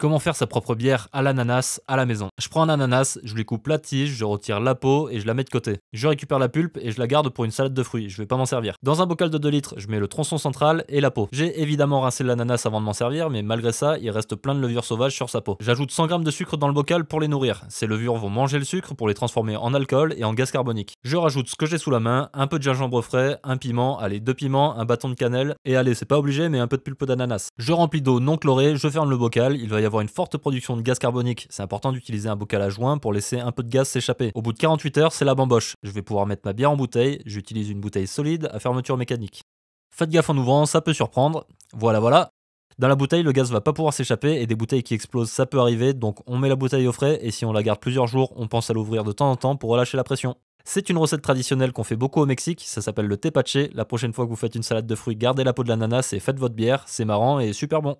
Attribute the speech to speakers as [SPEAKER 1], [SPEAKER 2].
[SPEAKER 1] Comment faire sa propre bière à l'ananas à la maison Je prends un ananas, je lui coupe la tige, je retire la peau et je la mets de côté. Je récupère la pulpe et je la garde pour une salade de fruits, je vais pas m'en servir. Dans un bocal de 2 litres, je mets le tronçon central et la peau. J'ai évidemment rincé l'ananas avant de m'en servir, mais malgré ça, il reste plein de levures sauvages sur sa peau. J'ajoute 100 grammes de sucre dans le bocal pour les nourrir. Ces levures vont manger le sucre pour les transformer en alcool et en gaz carbonique. Je rajoute ce que j'ai sous la main, un peu de gingembre frais, un piment, allez, deux piments, un bâton de cannelle et allez, c'est pas obligé, mais un peu de pulpe d'ananas. Je remplis d'eau non chlorée, je ferme le bocal, il va y avoir une forte production de gaz carbonique, c'est important d'utiliser un bocal à joint pour laisser un peu de gaz s'échapper. Au bout de 48 heures, c'est la bamboche. Je vais pouvoir mettre ma bière en bouteille, j'utilise une bouteille solide à fermeture mécanique. Faites gaffe en ouvrant, ça peut surprendre. Voilà, voilà. Dans la bouteille, le gaz va pas pouvoir s'échapper et des bouteilles qui explosent, ça peut arriver, donc on met la bouteille au frais et si on la garde plusieurs jours, on pense à l'ouvrir de temps en temps pour relâcher la pression. C'est une recette traditionnelle qu'on fait beaucoup au Mexique, ça s'appelle le tepache. La prochaine fois que vous faites une salade de fruits, gardez la peau de l'ananas et faites votre bière, c'est marrant et super bon.